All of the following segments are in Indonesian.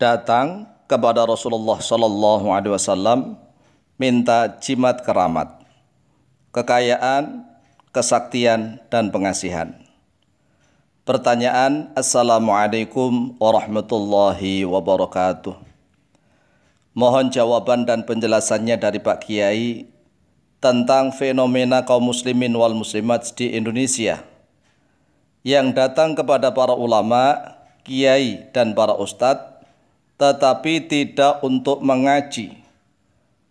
datang kepada Rasulullah Sallallahu Alaihi Wasallam minta jimat keramat, kekayaan, kesaktian, dan pengasihan. Pertanyaan Assalamualaikum warahmatullahi wabarakatuh Mohon jawaban dan penjelasannya dari Pak Kiai tentang fenomena kaum muslimin wal muslimat di Indonesia yang datang kepada para ulama, kiai dan para ustadz tetapi tidak untuk mengaji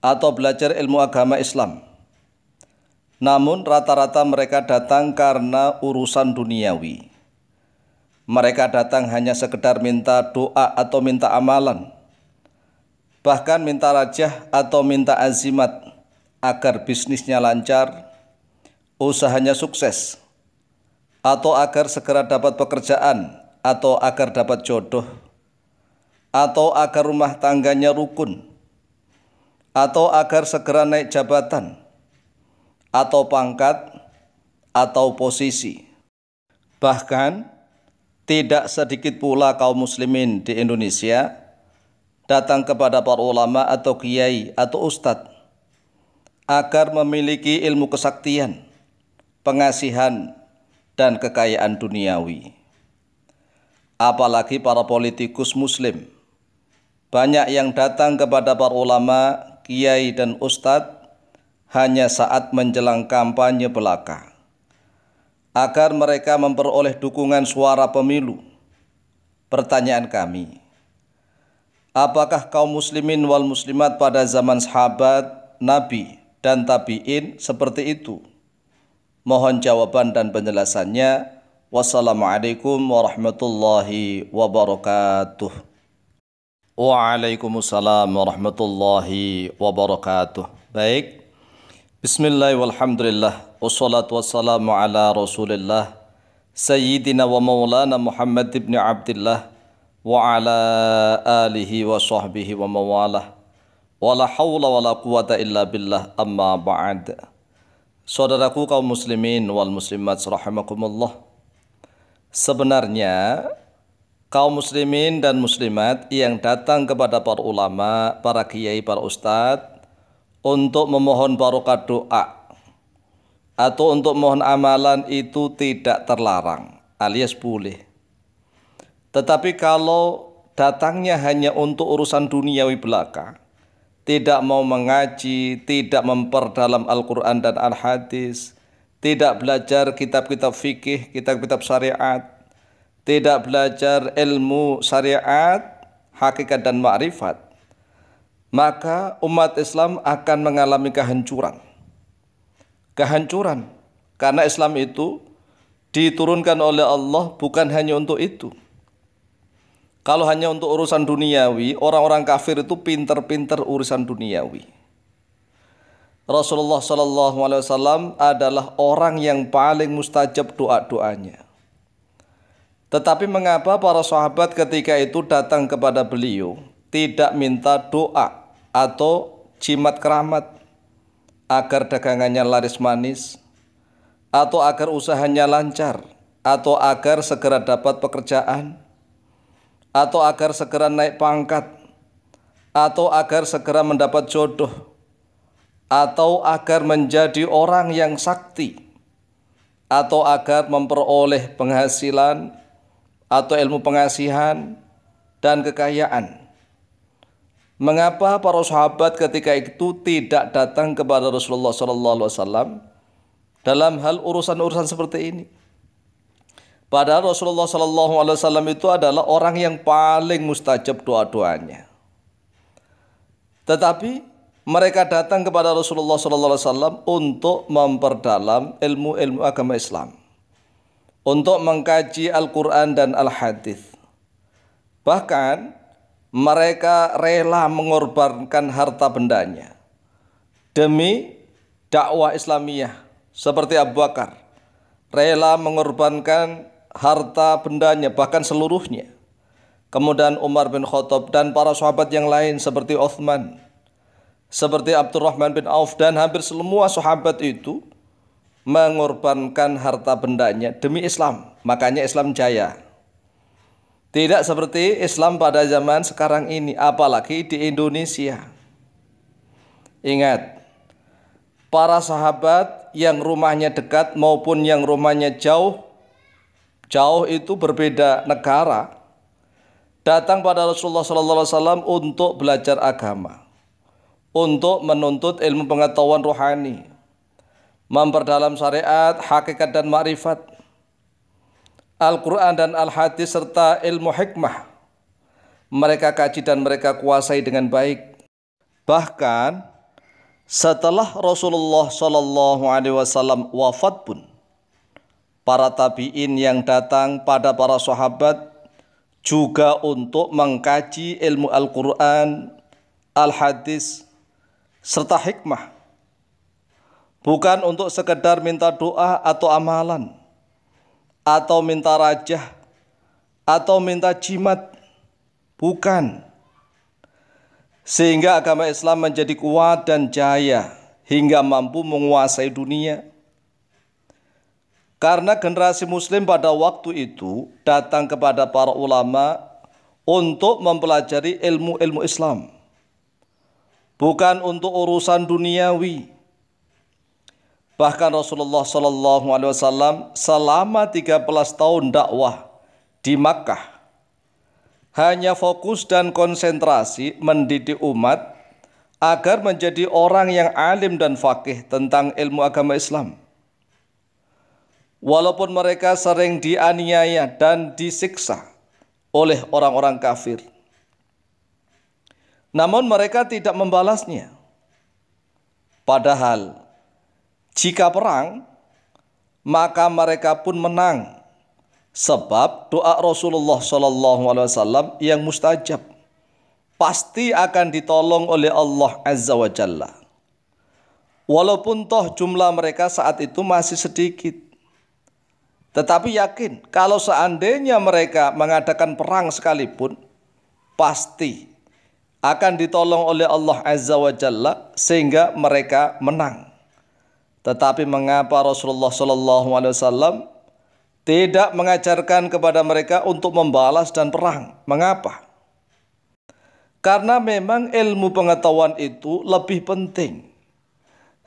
atau belajar ilmu agama Islam. Namun rata-rata mereka datang karena urusan duniawi. Mereka datang hanya sekedar minta doa atau minta amalan. Bahkan minta rajah atau minta azimat agar bisnisnya lancar, usahanya sukses, atau agar segera dapat pekerjaan atau agar dapat jodoh atau agar rumah tangganya rukun atau agar segera naik jabatan atau pangkat atau posisi. Bahkan tidak sedikit pula kaum muslimin di Indonesia datang kepada para ulama atau kiai atau ustadz agar memiliki ilmu kesaktian, pengasihan, dan kekayaan duniawi. Apalagi para politikus muslim banyak yang datang kepada para ulama, kiai dan ustadz hanya saat menjelang kampanye belaka. Agar mereka memperoleh dukungan suara pemilu. Pertanyaan kami, apakah kaum muslimin wal muslimat pada zaman sahabat, nabi, dan tabi'in seperti itu? Mohon jawaban dan penjelasannya. Wassalamualaikum warahmatullahi wabarakatuh. Waalaikumsalam warahmatullahi wabarakatuh. Baik. Bismillah walhamdulillah. Wassalatu wassalamu ala rasulillah. Sayyidina wa maulana Muhammad ibn Abdullah. Wa ala alihi wa sahbihi wa mawalah. Wa la hawla quwata illa billah amma ba'd. Saudaraku kaum muslimin wal muslimat rahimakumullah. Sebenarnya kaum muslimin dan muslimat yang datang kepada para ulama, para kiai, para ustadz untuk memohon barokah doa atau untuk mohon amalan itu tidak terlarang alias boleh. Tetapi kalau datangnya hanya untuk urusan duniawi belaka, tidak mau mengaji, tidak memperdalam Al-Quran dan Al-Hadis, tidak belajar kitab-kitab fikih, kitab-kitab syariat, tidak belajar ilmu syariat, hakikat dan makrifat, maka umat Islam akan mengalami kehancuran. Kehancuran karena Islam itu diturunkan oleh Allah bukan hanya untuk itu. Kalau hanya untuk urusan duniawi, orang-orang kafir itu pinter-pinter urusan duniawi. Rasulullah Shallallahu Alaihi Wasallam adalah orang yang paling mustajab doa doanya. Tetapi mengapa para sahabat ketika itu datang kepada beliau tidak minta doa atau jimat keramat agar dagangannya laris manis atau agar usahanya lancar atau agar segera dapat pekerjaan atau agar segera naik pangkat atau agar segera mendapat jodoh atau agar menjadi orang yang sakti atau agar memperoleh penghasilan atau ilmu pengasihan dan kekayaan. Mengapa para sahabat ketika itu tidak datang kepada Rasulullah sallallahu alaihi wasallam dalam hal urusan-urusan seperti ini? Padahal Rasulullah sallallahu alaihi wasallam itu adalah orang yang paling mustajab doa-doanya. Tetapi mereka datang kepada Rasulullah sallallahu alaihi wasallam untuk memperdalam ilmu-ilmu agama Islam untuk mengkaji Al-Quran dan Al-Hadis. Bahkan mereka rela mengorbankan harta bendanya demi dakwah Islamiyah seperti Abu Bakar rela mengorbankan harta bendanya bahkan seluruhnya. Kemudian Umar bin Khattab dan para sahabat yang lain seperti Uthman, seperti Abdurrahman bin Auf dan hampir semua sahabat itu mengorbankan harta bendanya demi Islam. Makanya Islam jaya. Tidak seperti Islam pada zaman sekarang ini, apalagi di Indonesia. Ingat, para sahabat yang rumahnya dekat maupun yang rumahnya jauh, jauh itu berbeda negara, datang pada Rasulullah SAW untuk belajar agama, untuk menuntut ilmu pengetahuan rohani, memperdalam syariat, hakikat dan makrifat, Al-Quran dan Al-Hadis serta ilmu hikmah. Mereka kaji dan mereka kuasai dengan baik. Bahkan setelah Rasulullah Shallallahu Alaihi Wasallam wafat pun, para tabiin yang datang pada para sahabat juga untuk mengkaji ilmu Al-Quran, Al-Hadis, serta hikmah Bukan untuk sekedar minta doa atau amalan atau minta rajah atau minta jimat. Bukan. Sehingga agama Islam menjadi kuat dan jaya hingga mampu menguasai dunia. Karena generasi muslim pada waktu itu datang kepada para ulama untuk mempelajari ilmu-ilmu Islam. Bukan untuk urusan duniawi Bahkan Rasulullah Shallallahu Alaihi Wasallam selama 13 tahun dakwah di Makkah hanya fokus dan konsentrasi mendidik umat agar menjadi orang yang alim dan fakih tentang ilmu agama Islam. Walaupun mereka sering dianiaya dan disiksa oleh orang-orang kafir. Namun mereka tidak membalasnya. Padahal jika perang, maka mereka pun menang. Sebab doa Rasulullah Shallallahu Alaihi Wasallam yang mustajab pasti akan ditolong oleh Allah Azza wa Jalla. Walaupun toh jumlah mereka saat itu masih sedikit. Tetapi yakin kalau seandainya mereka mengadakan perang sekalipun pasti akan ditolong oleh Allah Azza wa Jalla sehingga mereka menang. Tetapi mengapa Rasulullah SAW tidak mengajarkan kepada mereka untuk membalas dan perang? Mengapa? Karena memang ilmu pengetahuan itu lebih penting.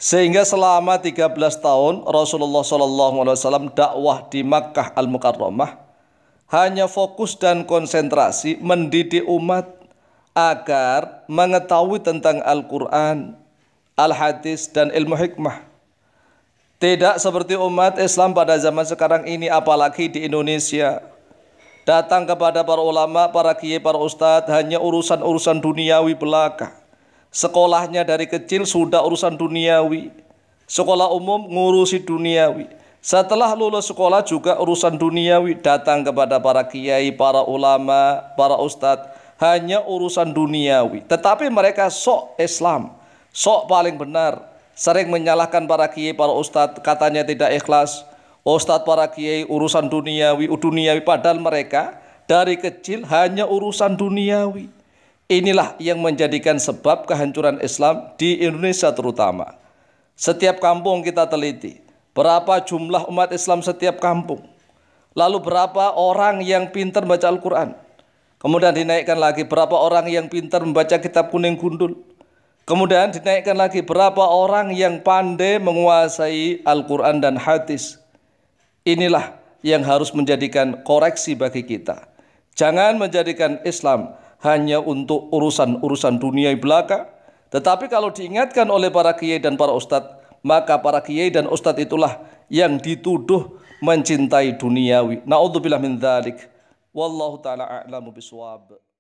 Sehingga selama 13 tahun Rasulullah SAW dakwah di Makkah Al Mukarramah hanya fokus dan konsentrasi mendidik umat agar mengetahui tentang Al-Quran, Al-Hadis, dan ilmu hikmah. Tidak seperti umat Islam pada zaman sekarang ini apalagi di Indonesia. Datang kepada para ulama, para kiai, para ustadz hanya urusan-urusan duniawi belaka. Sekolahnya dari kecil sudah urusan duniawi. Sekolah umum ngurusi duniawi. Setelah lulus sekolah juga urusan duniawi datang kepada para kiai, para ulama, para ustadz hanya urusan duniawi. Tetapi mereka sok Islam, sok paling benar, sering menyalahkan para kiai, para ustadz, katanya tidak ikhlas. Ustadz para kiai urusan duniawi, duniawi padahal mereka dari kecil hanya urusan duniawi. Inilah yang menjadikan sebab kehancuran Islam di Indonesia terutama. Setiap kampung kita teliti, berapa jumlah umat Islam setiap kampung. Lalu berapa orang yang pintar baca Al-Quran? Kemudian dinaikkan lagi berapa orang yang pintar membaca kitab kuning gundul. Kemudian dinaikkan lagi berapa orang yang pandai menguasai Al-Quran dan hadis. Inilah yang harus menjadikan koreksi bagi kita. Jangan menjadikan Islam hanya untuk urusan-urusan dunia belaka. Tetapi kalau diingatkan oleh para kiai dan para ustadz, maka para kiai dan ustadz itulah yang dituduh mencintai duniawi. Na'udzubillah min dzalik. Wallahu ta'ala a'lamu biswab.